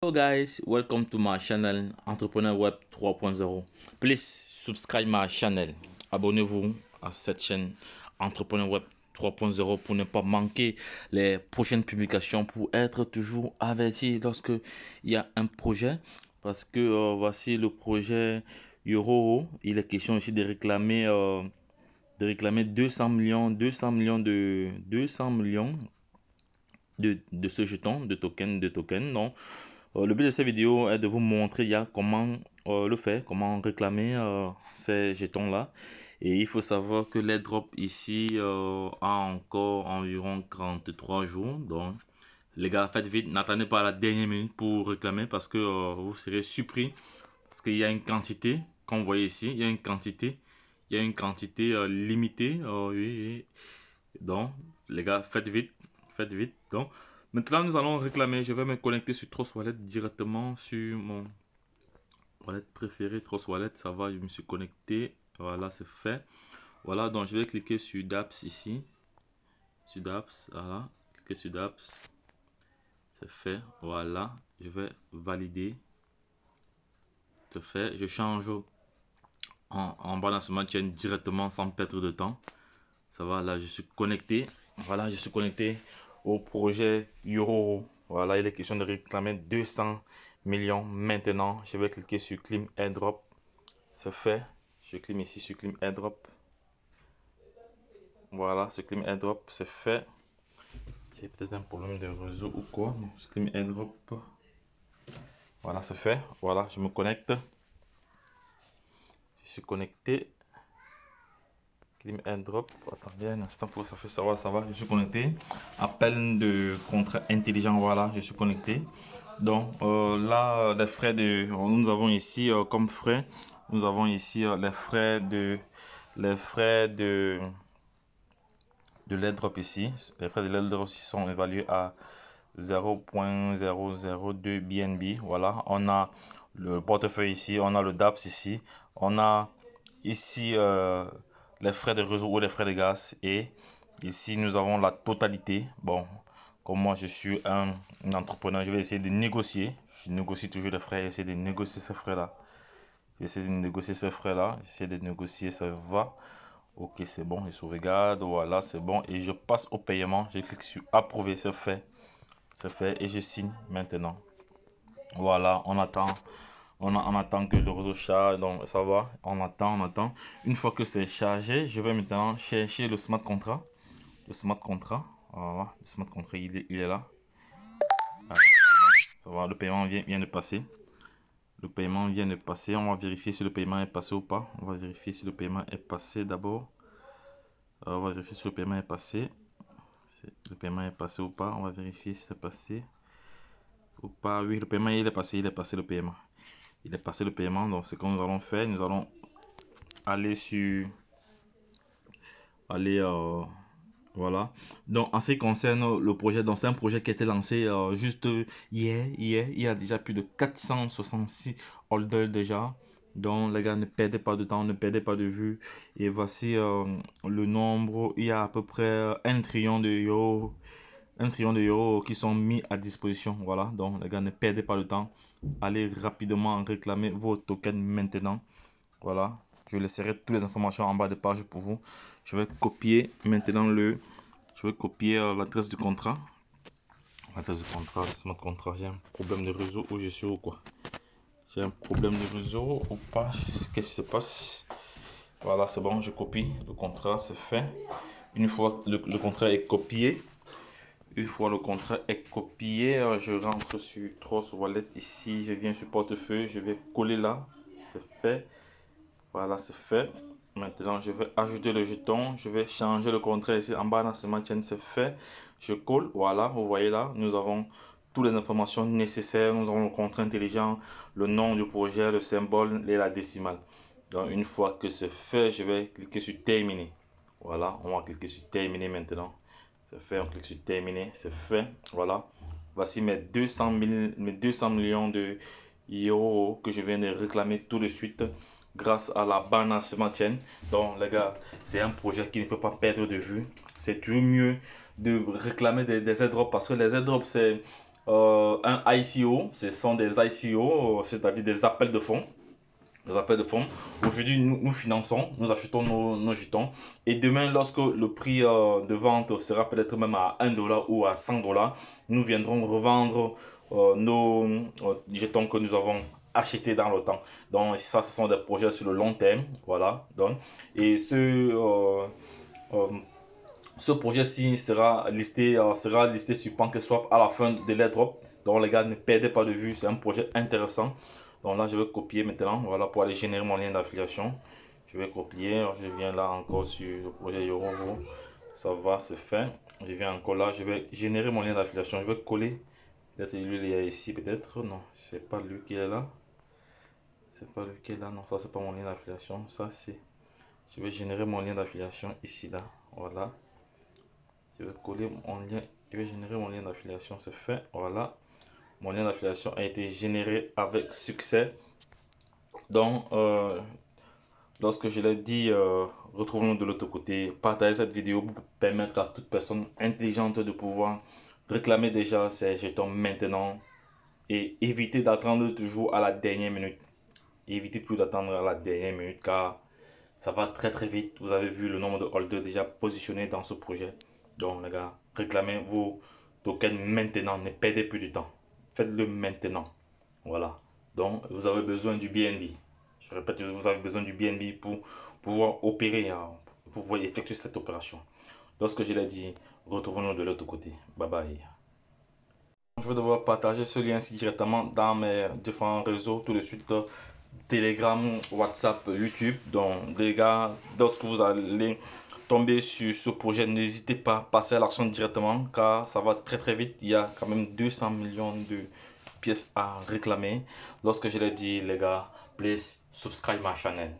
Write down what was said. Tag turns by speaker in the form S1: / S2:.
S1: Hello guys, welcome to my channel Entrepreneur Web 3.0. Please subscribe my channel. Abonnez-vous à cette chaîne Entrepreneur Web 3.0 pour ne pas manquer les prochaines publications pour être toujours averti lorsque il y a un projet parce que euh, voici le projet Euro, il est question aussi de réclamer euh, de réclamer 200 millions, 200 millions de 200 millions de, de ce jeton de token de token non euh, le but de cette vidéo est de vous montrer comment euh, le faire, comment réclamer euh, ces jetons-là. Et il faut savoir que les drops ici ont encore environ 43 jours. Donc, les gars, faites vite. N'attendez pas la dernière minute pour réclamer parce que vous serez surpris. Parce qu'il y a une quantité, comme vous voyez ici, il y a une quantité. Il y a une quantité limitée. Donc, les gars, faites vite. Faites vite. Donc, Maintenant, nous allons réclamer. Je vais me connecter sur tross Wallet directement sur mon wallet préféré. tross Wallet, ça va, je me suis connecté. Voilà, c'est fait. Voilà, donc je vais cliquer sur DApps ici. Sur DApps, voilà. Cliquez sur DApps. C'est fait. Voilà, je vais valider. C'est fait. Je change en, en balancement chain directement sans perdre de temps. Ça va, là, je suis connecté. Voilà, je suis connecté projet Euro. Voilà, il est question de réclamer 200 millions maintenant. Je vais cliquer sur Clim Airdrop. C'est fait. Je clique ici sur Clim Airdrop. Voilà, ce Clim Airdrop, c'est fait. J'ai peut-être un problème de réseau ou quoi. Ce Clim Airdrop. Voilà, c'est fait. Voilà, je me connecte. Je suis connecté drop. AirDrop. Attendez un instant pour ça fait savoir, va Je suis connecté. Appel de contrat intelligent, voilà, je suis connecté. Donc euh, là, les frais de... Euh, nous avons ici euh, comme frais, nous avons ici les frais de... Les frais de... De drop ici. Les frais de ici sont évalués à 0.002 BNB. Voilà, on a le portefeuille ici, on a le DAPS ici, on a ici les frais de réseau ou les frais de gaz. Et ici, nous avons la totalité. Bon, comme moi, je suis un, entrepreneur, je vais essayer de négocier. Je négocie toujours les frais, j'essaie de négocier ces frais-là. J'essaie de négocier ces frais-là, j'essaie de négocier, ça va. Ok, c'est bon, je sauvegarde, voilà, c'est bon. Et je passe au paiement, je clique sur approuver, c'est fait. C'est fait et je signe maintenant. Voilà, on attend on, attend que le réseau charge, donc ça va, on attend, on attend. Une fois que c'est chargé, je vais maintenant chercher le smart contract. Le smart contract, voilà, le smart contract il est, il est là. ça va, le paiement vient, vient de passer. Le paiement vient de passer, on va vérifier si le paiement est passé ou pas. On va vérifier si le paiement est passé d'abord. Euh, on va vérifier si le paiement est passé. le paiement est passé ou pas, on va vérifier si c'est passé ou pas. Oui, le paiement il est passé, il est passé le paiement il est passé le paiement. Donc, ce que nous allons faire, nous allons aller sur... Aller... Euh, voilà. Donc, en ce qui concerne le projet, c'est un projet qui a été lancé euh, juste hier, Il y a déjà plus de 466 holders déjà. Donc, les gars, ne perdez pas de temps, ne perdez pas de vue. Et voici euh, le nombre. Il y a à peu près un trillion de euros. Un trillion de euros qui sont mis à disposition. Voilà. Donc, les gars, ne perdez pas de temps allez rapidement réclamer vos tokens maintenant. Voilà, je laisserai toutes les informations en bas de page pour vous. Je vais copier maintenant le, je vais copier euh, l'adresse du contrat. L'adresse du contrat, c'est mon contrat. J'ai un problème de réseau où je suis ou quoi. J'ai un problème de réseau ou pas. Qu'est-ce qui se passe Voilà, c'est bon, je copie le contrat, c'est fait. Une fois le, le contrat est copié, une fois le contrat est copié, euh, je rentre sur tross Wallet ici, je viens sur portefeuille, je vais coller là, c'est fait. Voilà, c'est fait. Maintenant, je vais ajouter le jeton, je vais changer le contrat ici en bas dans ce chaîne, hein, c'est fait. Je colle, voilà, vous voyez là, nous avons toutes les informations nécessaires, nous avons le contrat intelligent, le nom du projet, le symbole et la décimale. Donc, une fois que c'est fait, je vais cliquer sur terminer. Voilà, on va cliquer sur terminer maintenant. C'est fait, on clique sur terminer, c'est fait. Voilà. Voici mes 200, mes 200 millions de euros que je viens de réclamer tout de suite grâce à la ce chaîne. Donc les gars, c'est un projet qui ne faut pas perdre de vue. C'est toujours mieux de réclamer des, des airdrops parce que les airdrops c'est euh, un ICO, ce sont des ICO, euh, c'est-à-dire des appels de fonds appels de fonds. Aujourd'hui, nous, nous, finançons, nous achetons nos, jetons. Et demain, lorsque le prix euh, de vente sera peut-être même à 1 dollar ou à 100 dollars, nous viendrons revendre euh, nos euh, jetons que nous avons acheté dans le temps. Donc, ça, ce sont des projets sur le long terme. Voilà. Donc, et ce. ce projet-ci sera listé, sera listé sur PancakeSwap à la fin de l'airdrop. Donc les gars, ne perdez pas de vue, c'est un projet intéressant. Donc là, je vais copier maintenant. Voilà, pour aller générer mon lien d'affiliation. Je vais copier. Je viens là encore sur le projet Ça va, c'est fait. Je viens encore là. Je vais générer mon lien d'affiliation. Je vais coller. Peut-être lui, il est ici, peut-être. Non, c'est pas lui qui est là. C'est pas lui qui est là. Non, ça, c'est pas mon lien d'affiliation. Ça, c'est... Je vais générer mon lien d'affiliation ici, là. Voilà. Je vais coller mon lien. Je vais générer mon lien d'affiliation. C'est fait. Voilà mon lien d'affiliation a été généré avec succès. Donc, euh, lorsque je l'ai dit, euh, retrouvons-nous de l'autre côté, partagez cette vidéo pour permettre à toute personne intelligente de pouvoir réclamer déjà ses jetons maintenant et éviter d'attendre toujours à la dernière minute. Évitez toujours d'attendre à la dernière minute car ça va très très vite. Vous avez vu le nombre de holders déjà positionnés dans ce projet. Donc les gars, réclamez vos tokens maintenant, ne perdez plus de temps faites-le maintenant. Voilà. Donc, vous avez besoin du BNB. Je répète, vous avez besoin du BNB pour pouvoir opérer, hein, pour pouvoir effectuer cette opération. Lorsque je l'ai dit, retrouvons-nous de l'autre côté. Bye bye. Je vais devoir partager ce lien directement dans mes différents réseaux tout de suite. Telegram, WhatsApp, YouTube. Donc, les gars, lorsque vous allez tomber sur ce projet, n'hésitez pas à passer à l'action directement car ça va très très vite. Il y a quand même 200 millions de pièces à réclamer. Lorsque je l'ai dit, les gars, please subscribe ma chaîne.